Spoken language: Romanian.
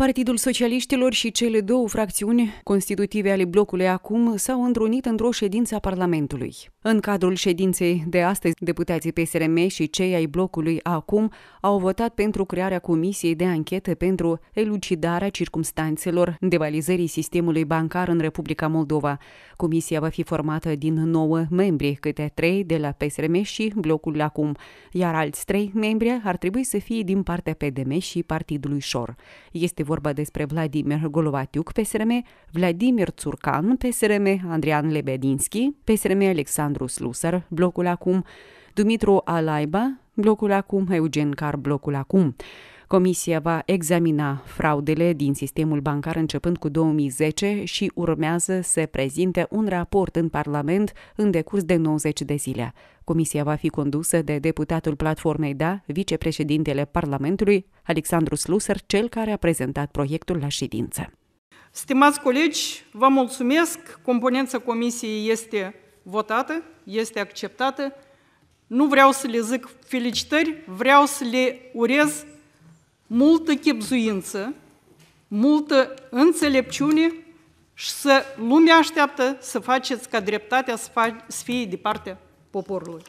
Partidul Socialiștilor și cele două fracțiuni constitutive ale blocului acum s-au întrunit într-o ședință a Parlamentului. În cadrul ședinței de astăzi, deputații PSRM și cei ai blocului acum au votat pentru crearea Comisiei de Anchetă pentru elucidarea circumstanțelor devalizării sistemului bancar în Republica Moldova. Comisia va fi formată din nouă membri, câte trei, de la PSRM și blocul acum, iar alți trei membri ar trebui să fie din partea PDM și Partidului Șor. Este vorba despre Vladimir Golovatiuc, PSRM, Vladimir Țurcan, PSRM, Andrian Lebedinski, PSRM Alexandru Slusar, blocul acum, Dumitru Alaiba, blocul acum, Eugen Car, blocul acum. Comisia va examina fraudele din sistemul bancar începând cu 2010 și urmează să prezinte un raport în Parlament în decurs de 90 de zile. Comisia va fi condusă de deputatul Platformei DA, vicepreședintele Parlamentului, Alexandru Slusăr, cel care a prezentat proiectul la ședință. Stimați colegi, vă mulțumesc. Componența comisiei este votată, este acceptată. Nu vreau să le zic felicitări, vreau să le urez multă chipzuință, multă înțelepciune și să lumea așteaptă să faceți ca dreptatea să fie de partea poporului.